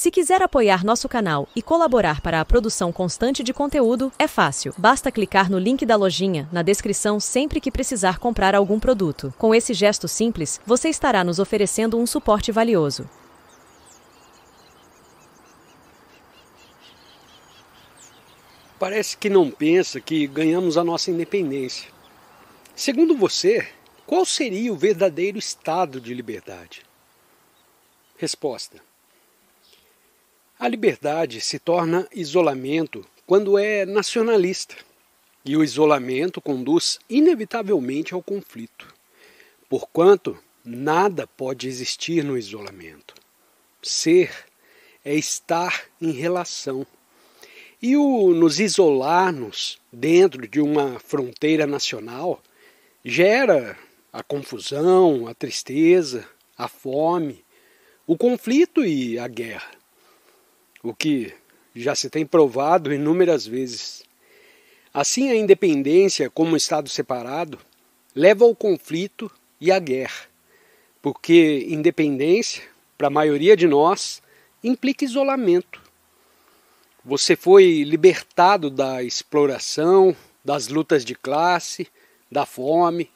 Se quiser apoiar nosso canal e colaborar para a produção constante de conteúdo, é fácil. Basta clicar no link da lojinha na descrição sempre que precisar comprar algum produto. Com esse gesto simples, você estará nos oferecendo um suporte valioso. Parece que não pensa que ganhamos a nossa independência. Segundo você, qual seria o verdadeiro estado de liberdade? Resposta: a liberdade se torna isolamento quando é nacionalista, e o isolamento conduz inevitavelmente ao conflito, porquanto nada pode existir no isolamento. Ser é estar em relação. E o nos isolarmos dentro de uma fronteira nacional gera a confusão, a tristeza, a fome, o conflito e a guerra o que já se tem provado inúmeras vezes. Assim, a independência como Estado separado leva ao conflito e à guerra, porque independência, para a maioria de nós, implica isolamento. Você foi libertado da exploração, das lutas de classe, da fome,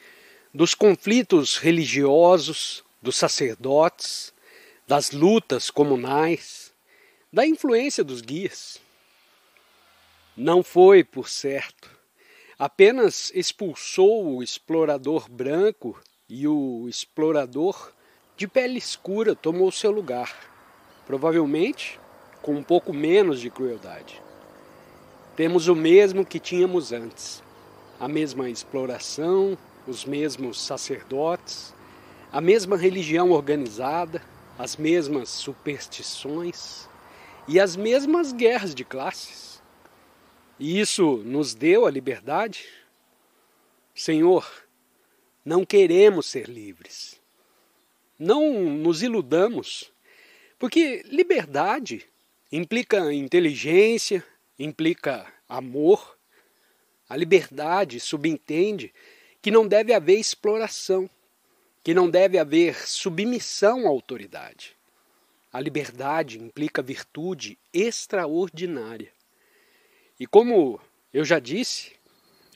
dos conflitos religiosos, dos sacerdotes, das lutas comunais da influência dos guias. Não foi, por certo. Apenas expulsou o explorador branco e o explorador de pele escura tomou seu lugar, provavelmente com um pouco menos de crueldade. Temos o mesmo que tínhamos antes: a mesma exploração, os mesmos sacerdotes, a mesma religião organizada, as mesmas superstições e as mesmas guerras de classes. E isso nos deu a liberdade? Senhor, não queremos ser livres. Não nos iludamos, porque liberdade implica inteligência, implica amor. A liberdade subentende que não deve haver exploração, que não deve haver submissão à autoridade. A liberdade implica virtude extraordinária. E como eu já disse,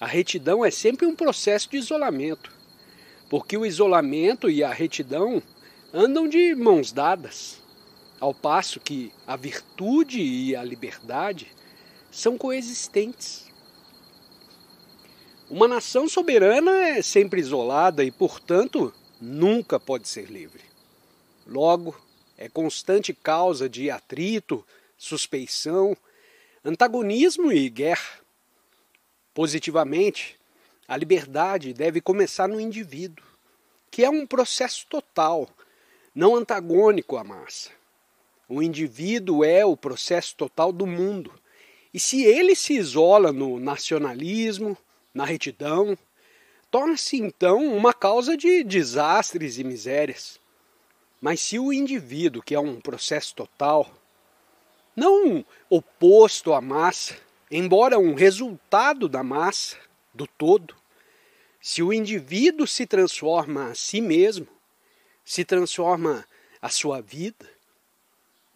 a retidão é sempre um processo de isolamento, porque o isolamento e a retidão andam de mãos dadas, ao passo que a virtude e a liberdade são coexistentes. Uma nação soberana é sempre isolada e, portanto, nunca pode ser livre. Logo, é constante causa de atrito, suspeição, antagonismo e guerra. Positivamente, a liberdade deve começar no indivíduo, que é um processo total, não antagônico à massa. O indivíduo é o processo total do mundo. E se ele se isola no nacionalismo, na retidão, torna-se então uma causa de desastres e misérias. Mas se o indivíduo, que é um processo total, não oposto à massa, embora um resultado da massa, do todo, se o indivíduo se transforma a si mesmo, se transforma a sua vida,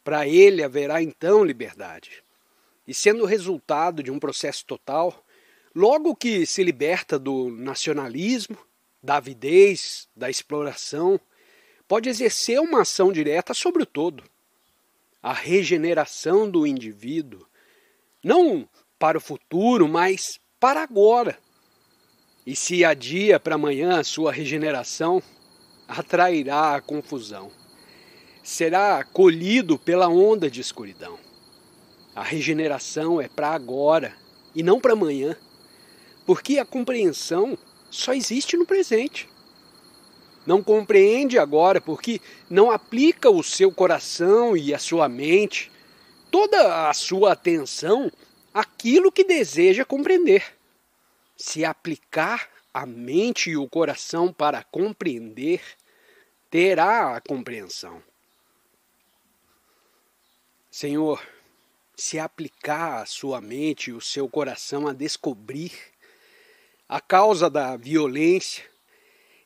para ele haverá então liberdade. E sendo resultado de um processo total, logo que se liberta do nacionalismo, da avidez, da exploração, pode exercer uma ação direta sobre o todo. A regeneração do indivíduo, não para o futuro, mas para agora. E se adia para amanhã a sua regeneração, atrairá a confusão. Será colhido pela onda de escuridão. A regeneração é para agora e não para amanhã, porque a compreensão só existe no presente não compreende agora porque não aplica o seu coração e a sua mente, toda a sua atenção, aquilo que deseja compreender. Se aplicar a mente e o coração para compreender, terá a compreensão. Senhor, se aplicar a sua mente e o seu coração a descobrir a causa da violência,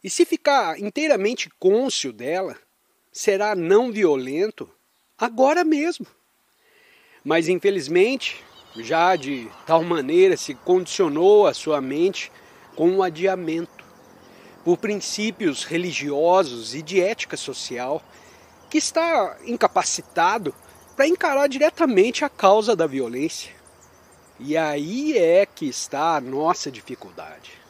e se ficar inteiramente côncio dela, será não violento agora mesmo. Mas infelizmente, já de tal maneira se condicionou a sua mente com o um adiamento por princípios religiosos e de ética social que está incapacitado para encarar diretamente a causa da violência. E aí é que está a nossa dificuldade.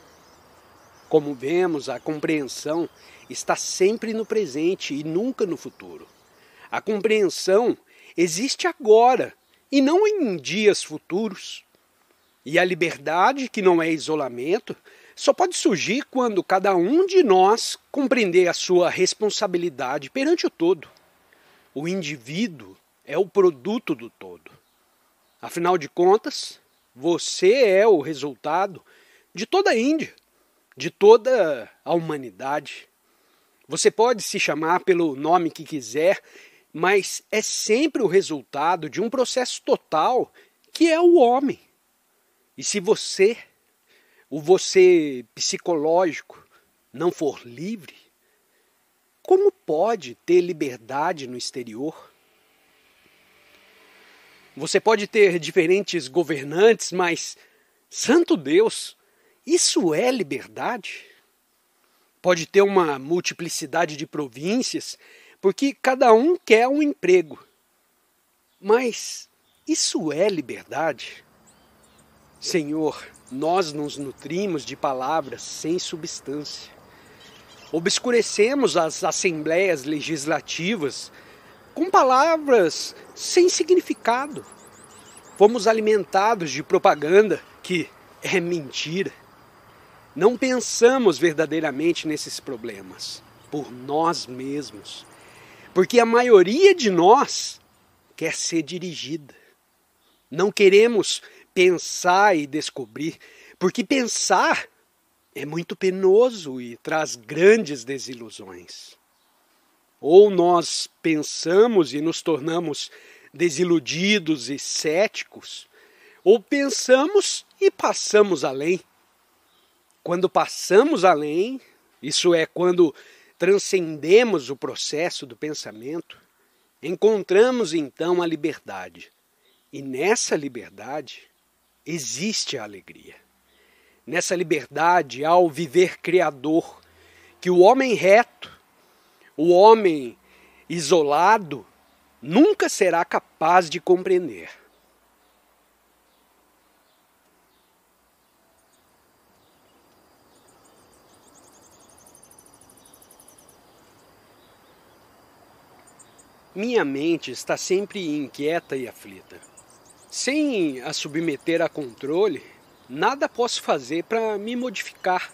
Como vemos, a compreensão está sempre no presente e nunca no futuro. A compreensão existe agora e não em dias futuros. E a liberdade, que não é isolamento, só pode surgir quando cada um de nós compreender a sua responsabilidade perante o todo. O indivíduo é o produto do todo. Afinal de contas, você é o resultado de toda a Índia de toda a humanidade. Você pode se chamar pelo nome que quiser, mas é sempre o resultado de um processo total que é o homem. E se você, o você psicológico, não for livre, como pode ter liberdade no exterior? Você pode ter diferentes governantes, mas, santo Deus, isso é liberdade? Pode ter uma multiplicidade de províncias, porque cada um quer um emprego. Mas isso é liberdade? Senhor, nós nos nutrimos de palavras sem substância. Obscurecemos as assembleias legislativas com palavras sem significado. Fomos alimentados de propaganda que é mentira. Não pensamos verdadeiramente nesses problemas por nós mesmos, porque a maioria de nós quer ser dirigida. Não queremos pensar e descobrir, porque pensar é muito penoso e traz grandes desilusões. Ou nós pensamos e nos tornamos desiludidos e céticos, ou pensamos e passamos além quando passamos além, isso é, quando transcendemos o processo do pensamento, encontramos então a liberdade. E nessa liberdade existe a alegria. Nessa liberdade ao viver criador, que o homem reto, o homem isolado, nunca será capaz de compreender. Minha mente está sempre inquieta e aflita. Sem a submeter a controle, nada posso fazer para me modificar.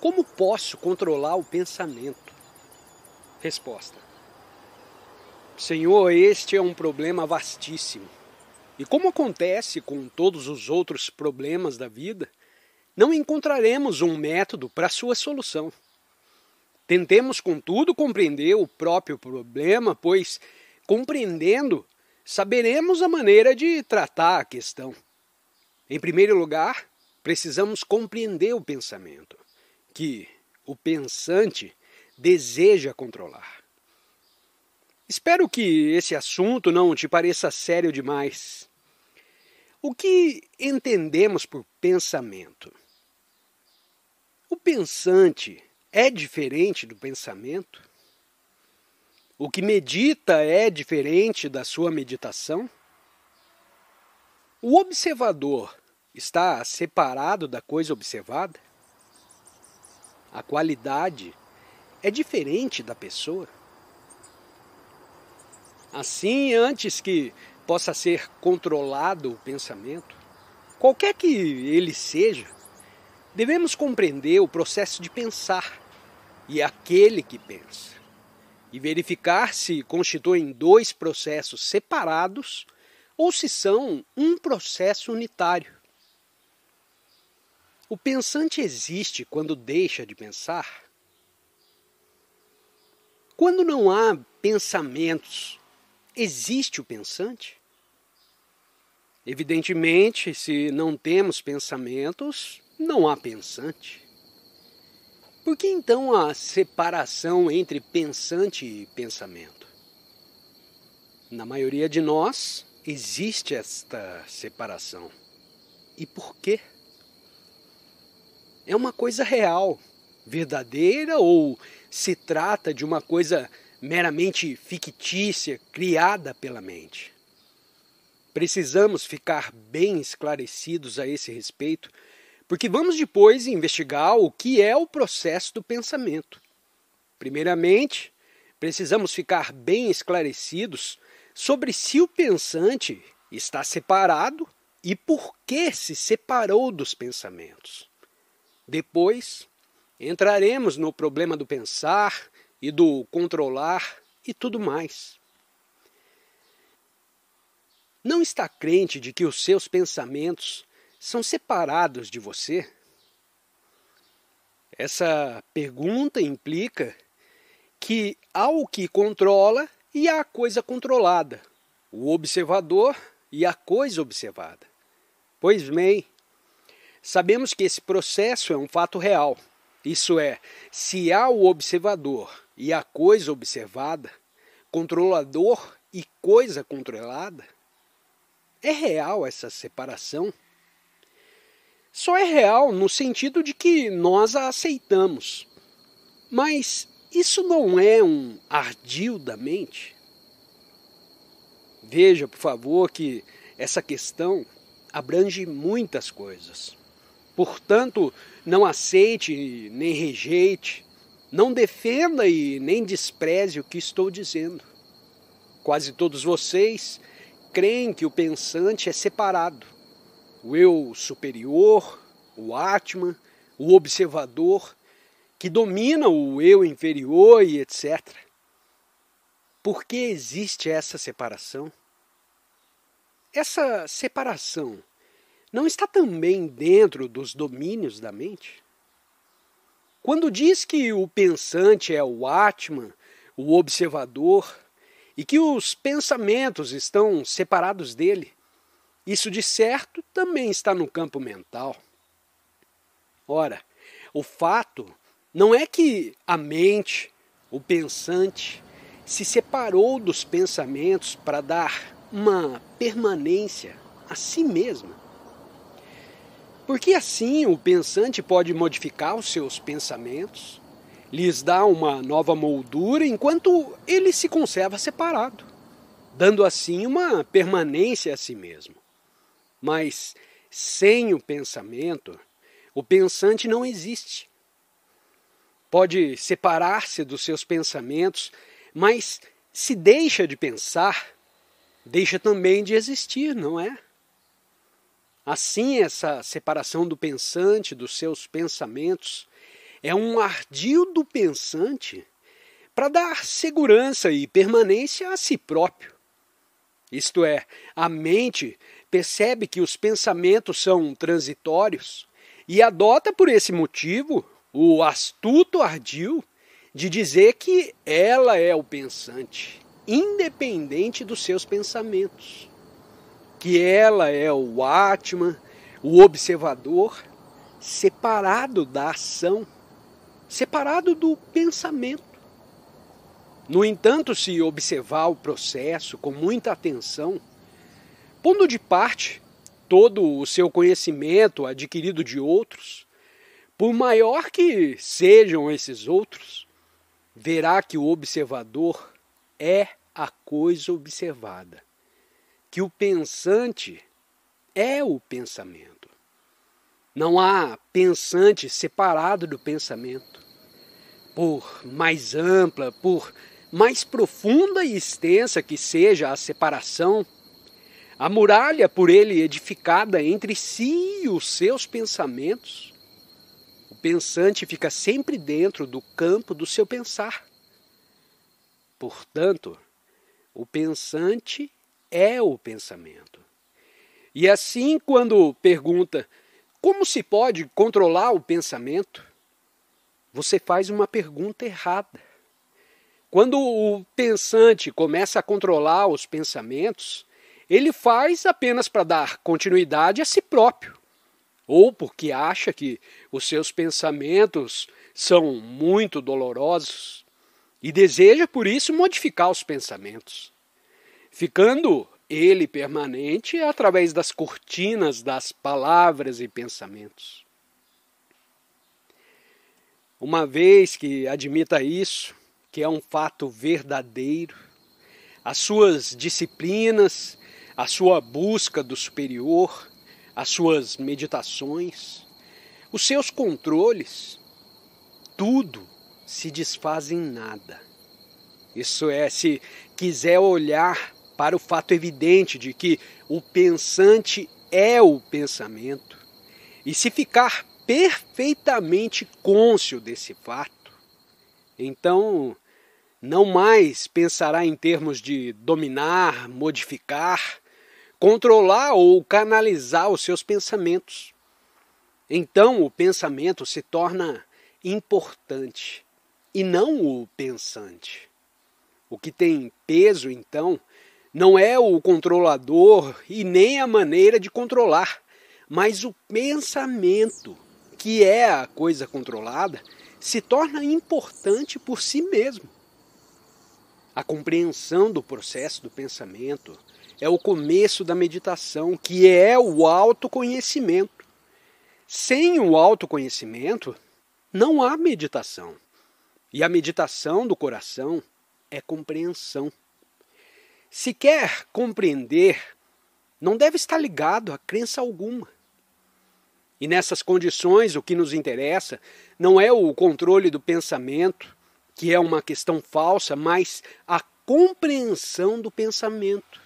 Como posso controlar o pensamento? Resposta: Senhor, este é um problema vastíssimo. E como acontece com todos os outros problemas da vida, não encontraremos um método para sua solução. Tentemos, contudo, compreender o próprio problema, pois, compreendendo, saberemos a maneira de tratar a questão. Em primeiro lugar, precisamos compreender o pensamento, que o pensante deseja controlar. Espero que esse assunto não te pareça sério demais. O que entendemos por pensamento? O pensante é diferente do pensamento? O que medita é diferente da sua meditação? O observador está separado da coisa observada? A qualidade é diferente da pessoa? Assim, antes que possa ser controlado o pensamento, qualquer que ele seja, devemos compreender o processo de pensar e é aquele que pensa, e verificar se constituem dois processos separados ou se são um processo unitário. O pensante existe quando deixa de pensar? Quando não há pensamentos, existe o pensante? Evidentemente, se não temos pensamentos, não há pensante. Por que então a separação entre pensante e pensamento? Na maioria de nós existe esta separação. E por quê? É uma coisa real, verdadeira ou se trata de uma coisa meramente fictícia, criada pela mente? Precisamos ficar bem esclarecidos a esse respeito porque vamos depois investigar o que é o processo do pensamento. Primeiramente, precisamos ficar bem esclarecidos sobre se o pensante está separado e por que se separou dos pensamentos. Depois, entraremos no problema do pensar e do controlar e tudo mais. Não está crente de que os seus pensamentos são separados de você? Essa pergunta implica que há o que controla e há a coisa controlada, o observador e a coisa observada. Pois bem, sabemos que esse processo é um fato real. Isso é, se há o observador e a coisa observada, controlador e coisa controlada, é real essa separação? só é real no sentido de que nós a aceitamos. Mas isso não é um ardil da mente? Veja, por favor, que essa questão abrange muitas coisas. Portanto, não aceite nem rejeite, não defenda e nem despreze o que estou dizendo. Quase todos vocês creem que o pensante é separado, o eu superior, o Atman, o observador, que domina o eu inferior e etc. Por que existe essa separação? Essa separação não está também dentro dos domínios da mente? Quando diz que o pensante é o Atman, o observador, e que os pensamentos estão separados dele, isso de certo também está no campo mental. Ora, o fato não é que a mente, o pensante, se separou dos pensamentos para dar uma permanência a si mesma. Porque assim o pensante pode modificar os seus pensamentos, lhes dar uma nova moldura enquanto ele se conserva separado, dando assim uma permanência a si mesmo. Mas sem o pensamento, o pensante não existe. Pode separar-se dos seus pensamentos, mas se deixa de pensar, deixa também de existir, não é? Assim, essa separação do pensante dos seus pensamentos é um ardil do pensante para dar segurança e permanência a si próprio. Isto é, a mente percebe que os pensamentos são transitórios e adota por esse motivo o astuto ardil de dizer que ela é o pensante, independente dos seus pensamentos, que ela é o Atman, o observador, separado da ação, separado do pensamento. No entanto, se observar o processo com muita atenção, pondo de parte todo o seu conhecimento adquirido de outros, por maior que sejam esses outros, verá que o observador é a coisa observada, que o pensante é o pensamento. Não há pensante separado do pensamento. Por mais ampla, por mais profunda e extensa que seja a separação a muralha por ele edificada entre si e os seus pensamentos. O pensante fica sempre dentro do campo do seu pensar. Portanto, o pensante é o pensamento. E assim, quando pergunta como se pode controlar o pensamento, você faz uma pergunta errada. Quando o pensante começa a controlar os pensamentos, ele faz apenas para dar continuidade a si próprio, ou porque acha que os seus pensamentos são muito dolorosos e deseja por isso modificar os pensamentos, ficando ele permanente através das cortinas das palavras e pensamentos. Uma vez que admita isso, que é um fato verdadeiro, as suas disciplinas a sua busca do superior, as suas meditações, os seus controles, tudo se desfaz em nada. Isso é, se quiser olhar para o fato evidente de que o pensante é o pensamento, e se ficar perfeitamente cônscio desse fato, então não mais pensará em termos de dominar, modificar, controlar ou canalizar os seus pensamentos. Então o pensamento se torna importante e não o pensante. O que tem peso, então, não é o controlador e nem a maneira de controlar, mas o pensamento, que é a coisa controlada, se torna importante por si mesmo. A compreensão do processo do pensamento, é o começo da meditação, que é o autoconhecimento. Sem o autoconhecimento, não há meditação. E a meditação do coração é compreensão. Se quer compreender, não deve estar ligado a crença alguma. E nessas condições, o que nos interessa não é o controle do pensamento, que é uma questão falsa, mas a compreensão do pensamento.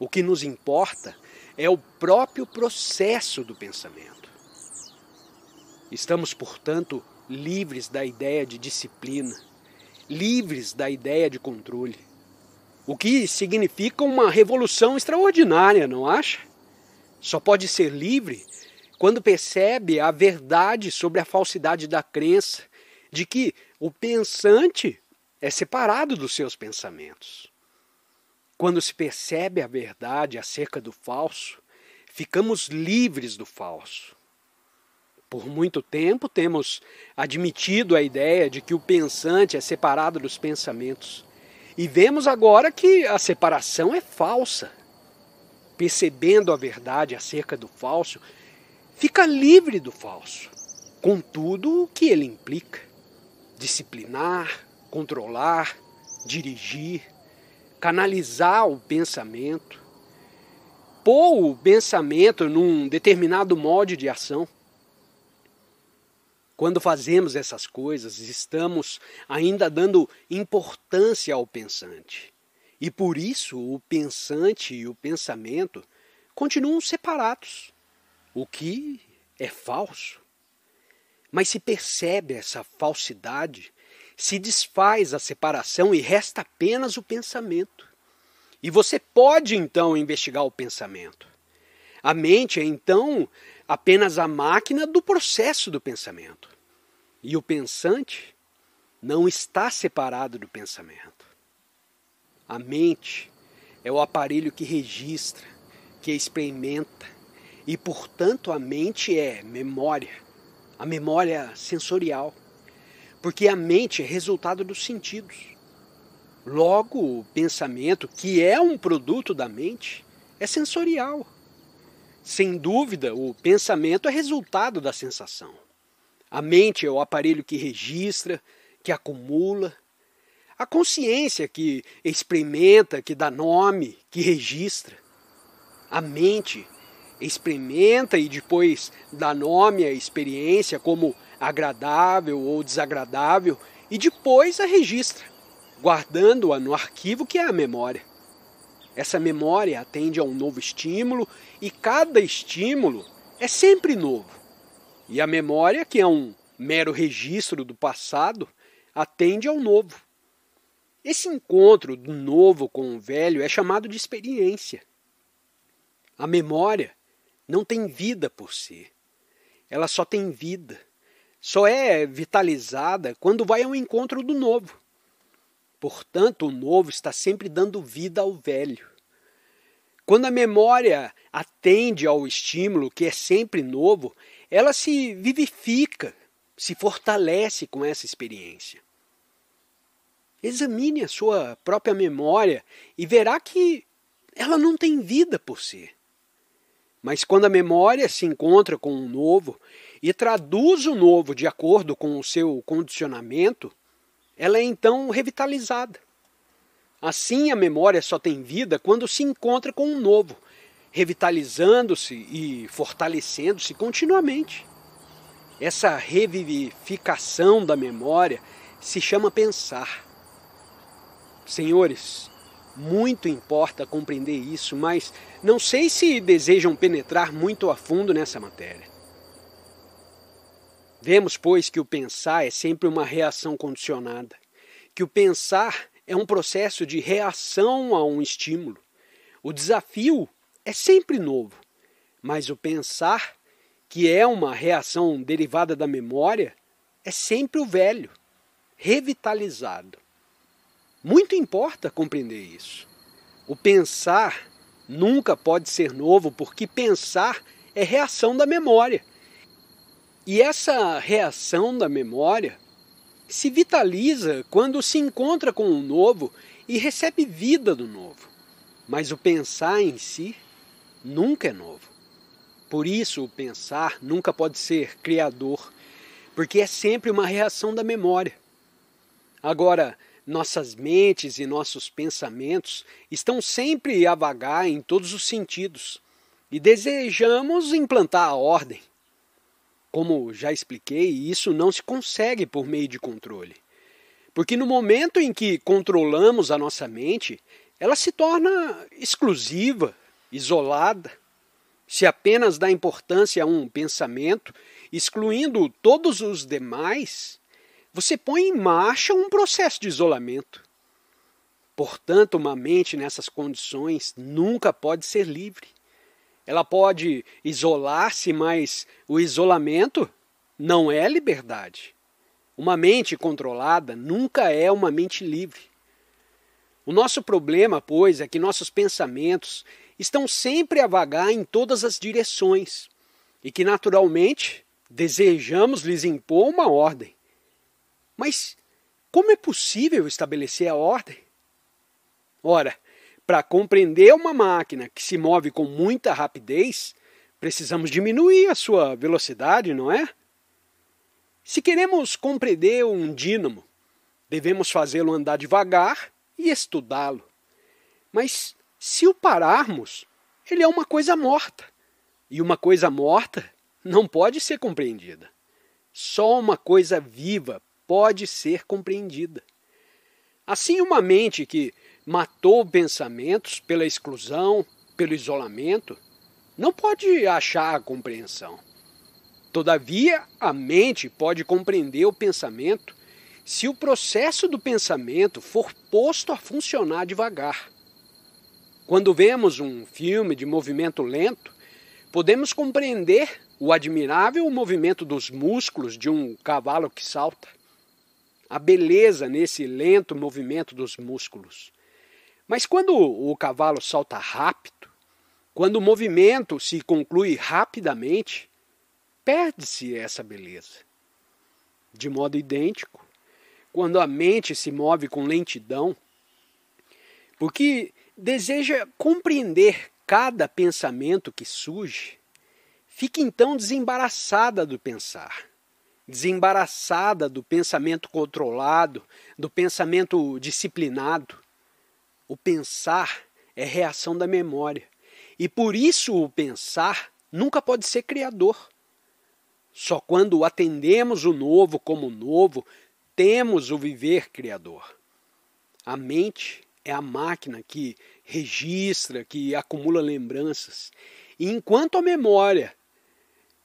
O que nos importa é o próprio processo do pensamento. Estamos, portanto, livres da ideia de disciplina, livres da ideia de controle. O que significa uma revolução extraordinária, não acha? Só pode ser livre quando percebe a verdade sobre a falsidade da crença de que o pensante é separado dos seus pensamentos. Quando se percebe a verdade acerca do falso, ficamos livres do falso. Por muito tempo temos admitido a ideia de que o pensante é separado dos pensamentos. E vemos agora que a separação é falsa. Percebendo a verdade acerca do falso, fica livre do falso, com tudo o que ele implica: disciplinar, controlar, dirigir, canalizar o pensamento, pôr o pensamento num determinado molde de ação. Quando fazemos essas coisas, estamos ainda dando importância ao pensante. E por isso o pensante e o pensamento continuam separados, o que é falso. Mas se percebe essa falsidade, se desfaz a separação e resta apenas o pensamento. E você pode então investigar o pensamento. A mente é então apenas a máquina do processo do pensamento. E o pensante não está separado do pensamento. A mente é o aparelho que registra, que experimenta, e portanto a mente é memória, a memória sensorial. Porque a mente é resultado dos sentidos. Logo, o pensamento, que é um produto da mente, é sensorial. Sem dúvida, o pensamento é resultado da sensação. A mente é o aparelho que registra, que acumula. A consciência que experimenta, que dá nome, que registra. A mente experimenta e depois dá nome à experiência como agradável ou desagradável, e depois a registra, guardando-a no arquivo que é a memória. Essa memória atende a um novo estímulo e cada estímulo é sempre novo. E a memória, que é um mero registro do passado, atende ao novo. Esse encontro do novo com o velho é chamado de experiência. A memória não tem vida por si, ela só tem vida só é vitalizada quando vai ao encontro do novo. Portanto, o novo está sempre dando vida ao velho. Quando a memória atende ao estímulo que é sempre novo, ela se vivifica, se fortalece com essa experiência. Examine a sua própria memória e verá que ela não tem vida por si. Mas quando a memória se encontra com o um novo, e traduz o novo de acordo com o seu condicionamento, ela é então revitalizada. Assim, a memória só tem vida quando se encontra com o um novo, revitalizando-se e fortalecendo-se continuamente. Essa revivificação da memória se chama pensar. Senhores, muito importa compreender isso, mas não sei se desejam penetrar muito a fundo nessa matéria. Vemos, pois, que o pensar é sempre uma reação condicionada, que o pensar é um processo de reação a um estímulo. O desafio é sempre novo, mas o pensar, que é uma reação derivada da memória, é sempre o velho, revitalizado. Muito importa compreender isso. O pensar nunca pode ser novo, porque pensar é reação da memória. E essa reação da memória se vitaliza quando se encontra com o novo e recebe vida do novo. Mas o pensar em si nunca é novo. Por isso, o pensar nunca pode ser criador, porque é sempre uma reação da memória. Agora, nossas mentes e nossos pensamentos estão sempre a vagar em todos os sentidos e desejamos implantar a ordem, como já expliquei, isso não se consegue por meio de controle. Porque no momento em que controlamos a nossa mente, ela se torna exclusiva, isolada. Se apenas dá importância a um pensamento, excluindo todos os demais, você põe em marcha um processo de isolamento. Portanto, uma mente nessas condições nunca pode ser livre ela pode isolar-se, mas o isolamento não é liberdade. Uma mente controlada nunca é uma mente livre. O nosso problema, pois, é que nossos pensamentos estão sempre a vagar em todas as direções e que, naturalmente, desejamos lhes impor uma ordem. Mas como é possível estabelecer a ordem? Ora, para compreender uma máquina que se move com muita rapidez, precisamos diminuir a sua velocidade, não é? Se queremos compreender um dínamo, devemos fazê-lo andar devagar e estudá-lo. Mas se o pararmos, ele é uma coisa morta. E uma coisa morta não pode ser compreendida. Só uma coisa viva pode ser compreendida. Assim, uma mente que matou pensamentos pela exclusão, pelo isolamento, não pode achar a compreensão. Todavia, a mente pode compreender o pensamento se o processo do pensamento for posto a funcionar devagar. Quando vemos um filme de movimento lento, podemos compreender o admirável movimento dos músculos de um cavalo que salta, a beleza nesse lento movimento dos músculos. Mas quando o cavalo salta rápido, quando o movimento se conclui rapidamente, perde-se essa beleza. De modo idêntico, quando a mente se move com lentidão, porque deseja compreender cada pensamento que surge, fica então desembaraçada do pensar, desembaraçada do pensamento controlado, do pensamento disciplinado o pensar é reação da memória. E por isso o pensar nunca pode ser criador. Só quando atendemos o novo como novo, temos o viver criador. A mente é a máquina que registra, que acumula lembranças. E enquanto a memória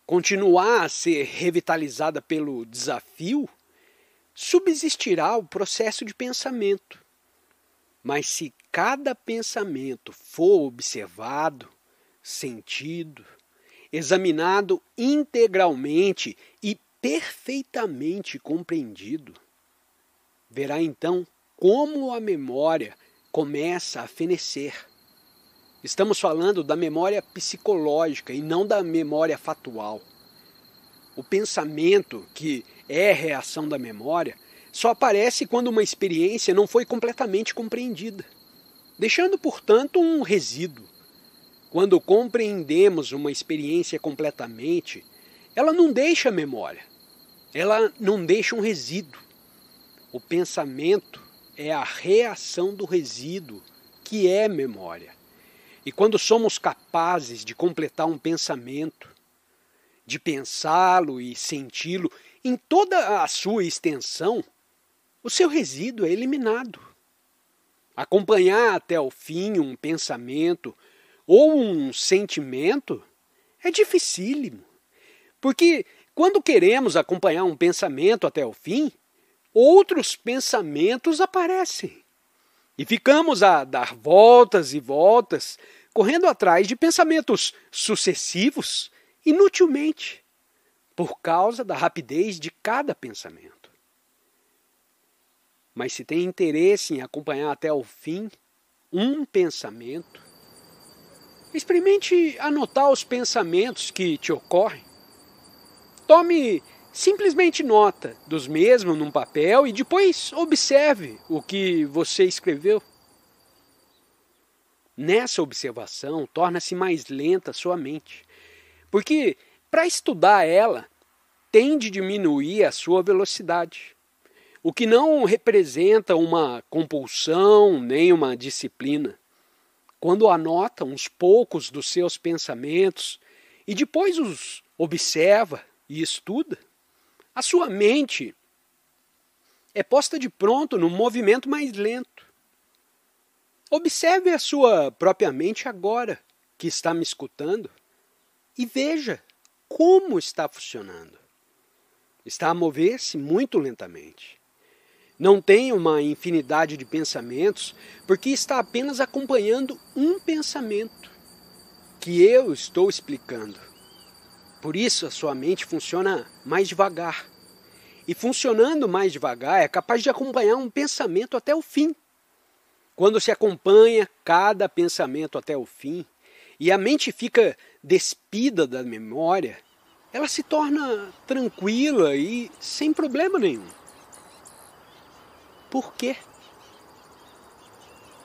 continuar a ser revitalizada pelo desafio, subsistirá o processo de pensamento. Mas se cada pensamento for observado, sentido, examinado integralmente e perfeitamente compreendido, verá então como a memória começa a fenecer. Estamos falando da memória psicológica e não da memória factual. O pensamento, que é reação da memória, só aparece quando uma experiência não foi completamente compreendida, deixando, portanto, um resíduo. Quando compreendemos uma experiência completamente, ela não deixa memória, ela não deixa um resíduo. O pensamento é a reação do resíduo, que é memória. E quando somos capazes de completar um pensamento, de pensá-lo e senti-lo em toda a sua extensão, o seu resíduo é eliminado. Acompanhar até o fim um pensamento ou um sentimento é dificílimo, porque quando queremos acompanhar um pensamento até o fim, outros pensamentos aparecem. E ficamos a dar voltas e voltas, correndo atrás de pensamentos sucessivos, inutilmente, por causa da rapidez de cada pensamento. Mas se tem interesse em acompanhar até o fim um pensamento, experimente anotar os pensamentos que te ocorrem. Tome simplesmente nota dos mesmos num papel e depois observe o que você escreveu. Nessa observação, torna-se mais lenta a sua mente, porque para estudar ela, tende a diminuir a sua velocidade o que não representa uma compulsão nem uma disciplina. Quando anota uns poucos dos seus pensamentos e depois os observa e estuda, a sua mente é posta de pronto num movimento mais lento. Observe a sua própria mente agora, que está me escutando, e veja como está funcionando. Está a mover-se muito lentamente não tem uma infinidade de pensamentos, porque está apenas acompanhando um pensamento que eu estou explicando. Por isso a sua mente funciona mais devagar. E funcionando mais devagar é capaz de acompanhar um pensamento até o fim. Quando se acompanha cada pensamento até o fim e a mente fica despida da memória, ela se torna tranquila e sem problema nenhum. Por quê?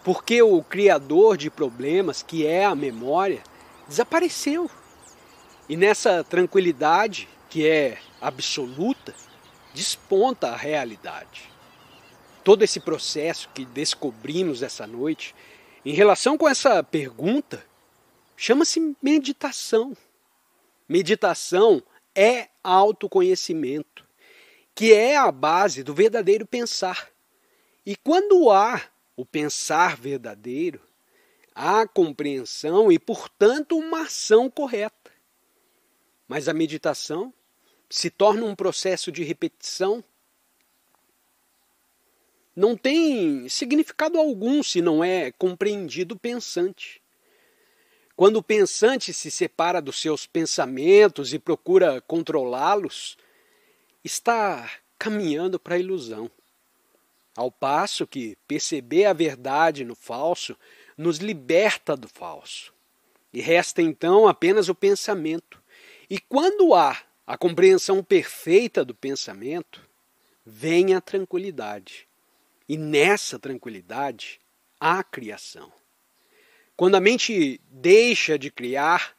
Porque o criador de problemas, que é a memória, desapareceu. E nessa tranquilidade, que é absoluta, desponta a realidade. Todo esse processo que descobrimos essa noite, em relação com essa pergunta, chama-se meditação. Meditação é autoconhecimento, que é a base do verdadeiro pensar. E quando há o pensar verdadeiro, há compreensão e, portanto, uma ação correta. Mas a meditação se torna um processo de repetição. Não tem significado algum se não é compreendido pensante. Quando o pensante se separa dos seus pensamentos e procura controlá-los, está caminhando para a ilusão. Ao passo que perceber a verdade no falso nos liberta do falso. E resta então apenas o pensamento. E quando há a compreensão perfeita do pensamento, vem a tranquilidade. E nessa tranquilidade há criação. Quando a mente deixa de criar,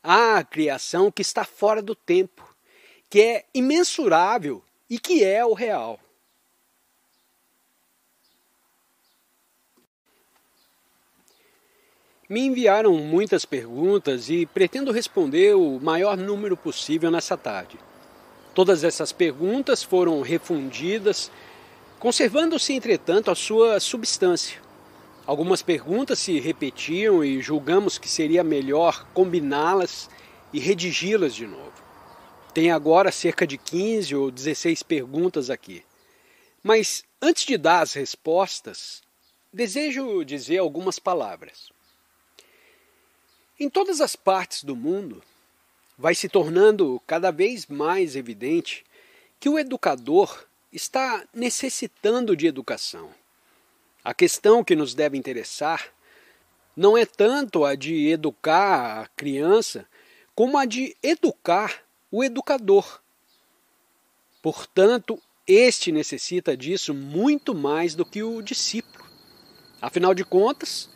há a criação que está fora do tempo, que é imensurável e que é o real. Me enviaram muitas perguntas e pretendo responder o maior número possível nessa tarde. Todas essas perguntas foram refundidas, conservando-se, entretanto, a sua substância. Algumas perguntas se repetiam e julgamos que seria melhor combiná-las e redigi-las de novo. Tem agora cerca de 15 ou 16 perguntas aqui. Mas antes de dar as respostas, desejo dizer algumas palavras. Em todas as partes do mundo, vai se tornando cada vez mais evidente que o educador está necessitando de educação. A questão que nos deve interessar não é tanto a de educar a criança, como a de educar o educador. Portanto, este necessita disso muito mais do que o discípulo. Afinal de contas,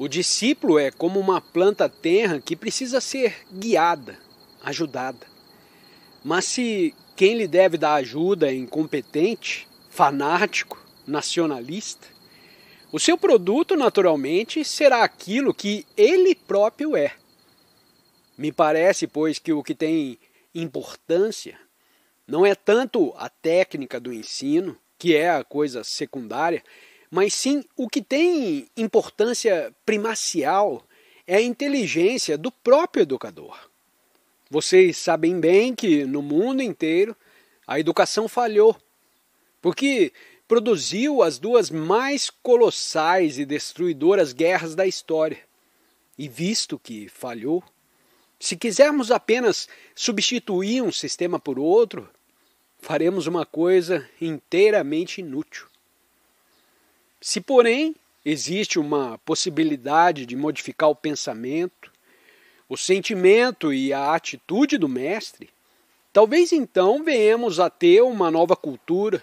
o discípulo é como uma planta terra que precisa ser guiada, ajudada. Mas se quem lhe deve dar ajuda é incompetente, fanático, nacionalista, o seu produto naturalmente será aquilo que ele próprio é. Me parece, pois, que o que tem importância não é tanto a técnica do ensino, que é a coisa secundária, mas sim o que tem importância primacial é a inteligência do próprio educador. Vocês sabem bem que no mundo inteiro a educação falhou, porque produziu as duas mais colossais e destruidoras guerras da história. E visto que falhou, se quisermos apenas substituir um sistema por outro, faremos uma coisa inteiramente inútil. Se, porém, existe uma possibilidade de modificar o pensamento, o sentimento e a atitude do mestre, talvez então venhamos a ter uma nova cultura,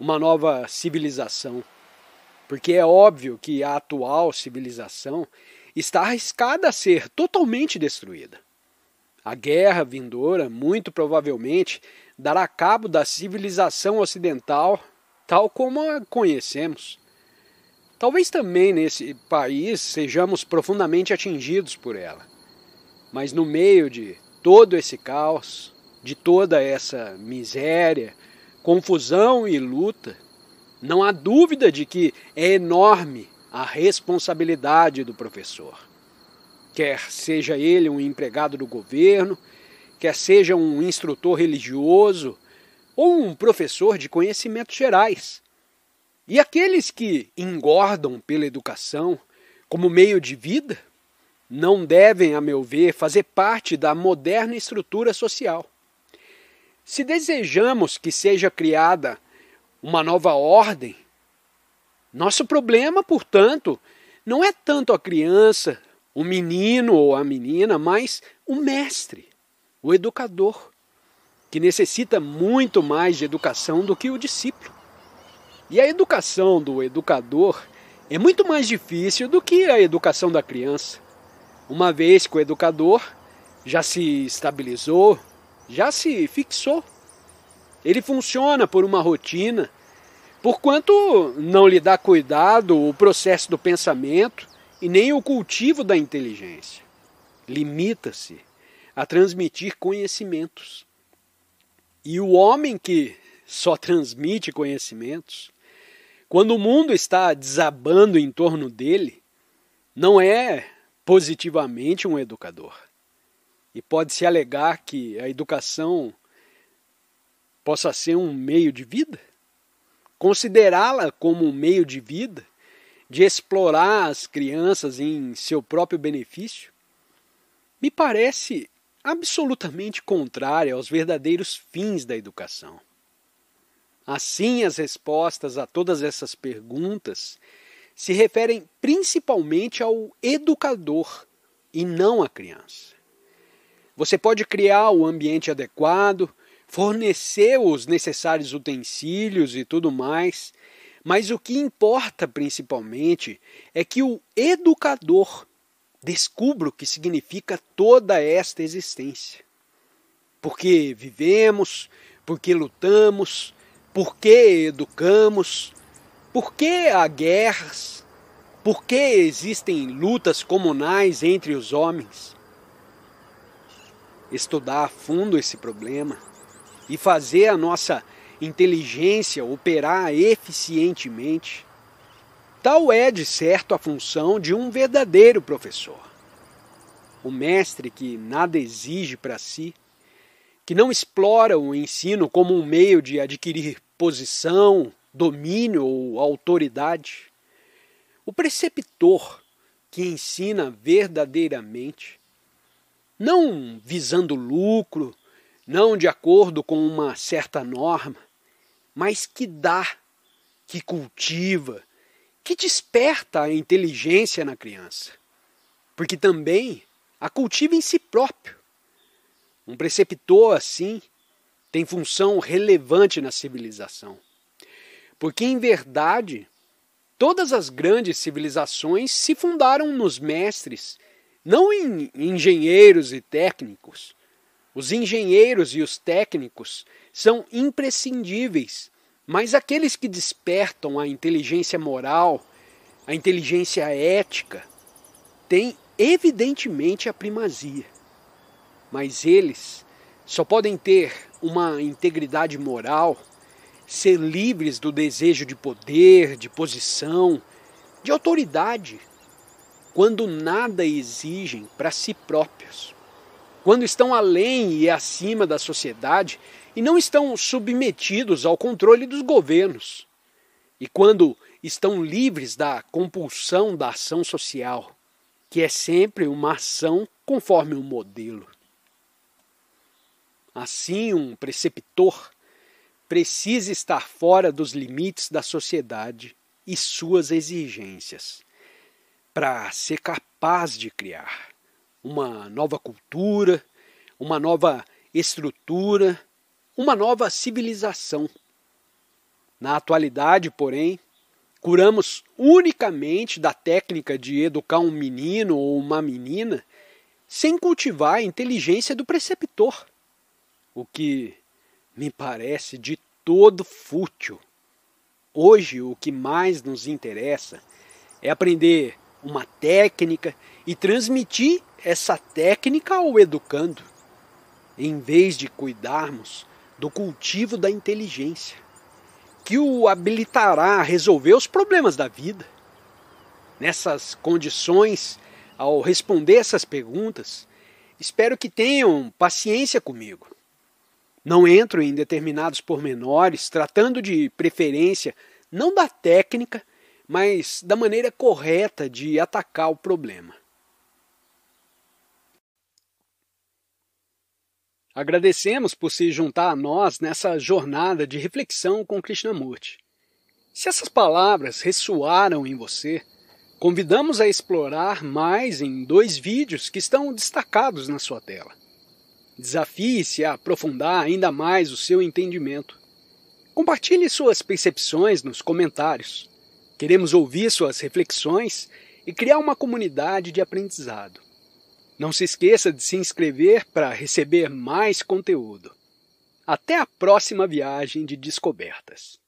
uma nova civilização. Porque é óbvio que a atual civilização está arriscada a ser totalmente destruída. A guerra vindoura, muito provavelmente, dará cabo da civilização ocidental tal como a conhecemos. Talvez também nesse país sejamos profundamente atingidos por ela. Mas no meio de todo esse caos, de toda essa miséria, confusão e luta, não há dúvida de que é enorme a responsabilidade do professor. Quer seja ele um empregado do governo, quer seja um instrutor religioso ou um professor de conhecimentos gerais e aqueles que engordam pela educação como meio de vida não devem, a meu ver, fazer parte da moderna estrutura social. Se desejamos que seja criada uma nova ordem, nosso problema, portanto, não é tanto a criança, o menino ou a menina, mas o mestre, o educador, que necessita muito mais de educação do que o discípulo. E a educação do educador é muito mais difícil do que a educação da criança, uma vez que o educador já se estabilizou, já se fixou. Ele funciona por uma rotina, porquanto não lhe dá cuidado o processo do pensamento e nem o cultivo da inteligência. Limita-se a transmitir conhecimentos. E o homem que só transmite conhecimentos quando o mundo está desabando em torno dele, não é positivamente um educador. E pode-se alegar que a educação possa ser um meio de vida? Considerá-la como um meio de vida, de explorar as crianças em seu próprio benefício? Me parece absolutamente contrária aos verdadeiros fins da educação. Assim, as respostas a todas essas perguntas se referem principalmente ao educador e não à criança. Você pode criar o ambiente adequado, fornecer os necessários utensílios e tudo mais, mas o que importa principalmente é que o educador descubra o que significa toda esta existência. Porque vivemos, porque lutamos, por que educamos? Por que há guerras? Por que existem lutas comunais entre os homens? Estudar a fundo esse problema e fazer a nossa inteligência operar eficientemente. Tal é, de certo, a função de um verdadeiro professor. O mestre que nada exige para si, que não explora o ensino como um meio de adquirir posição, domínio ou autoridade. O preceptor que ensina verdadeiramente, não visando lucro, não de acordo com uma certa norma, mas que dá, que cultiva, que desperta a inteligência na criança, porque também a cultiva em si próprio. Um preceptor assim tem função relevante na civilização. Porque, em verdade, todas as grandes civilizações se fundaram nos mestres, não em engenheiros e técnicos. Os engenheiros e os técnicos são imprescindíveis, mas aqueles que despertam a inteligência moral, a inteligência ética, têm evidentemente a primazia. Mas eles só podem ter uma integridade moral, ser livres do desejo de poder, de posição, de autoridade, quando nada exigem para si próprios, quando estão além e acima da sociedade e não estão submetidos ao controle dos governos, e quando estão livres da compulsão da ação social, que é sempre uma ação conforme um modelo. Assim, um preceptor precisa estar fora dos limites da sociedade e suas exigências, para ser capaz de criar uma nova cultura, uma nova estrutura, uma nova civilização. Na atualidade, porém, curamos unicamente da técnica de educar um menino ou uma menina sem cultivar a inteligência do preceptor o que me parece de todo fútil. Hoje, o que mais nos interessa é aprender uma técnica e transmitir essa técnica ao educando, em vez de cuidarmos do cultivo da inteligência, que o habilitará a resolver os problemas da vida. Nessas condições, ao responder essas perguntas, espero que tenham paciência comigo. Não entro em determinados pormenores, tratando de preferência não da técnica, mas da maneira correta de atacar o problema. Agradecemos por se juntar a nós nessa jornada de reflexão com Krishnamurti. Se essas palavras ressoaram em você, convidamos a explorar mais em dois vídeos que estão destacados na sua tela. Desafie-se a aprofundar ainda mais o seu entendimento. Compartilhe suas percepções nos comentários. Queremos ouvir suas reflexões e criar uma comunidade de aprendizado. Não se esqueça de se inscrever para receber mais conteúdo. Até a próxima viagem de descobertas!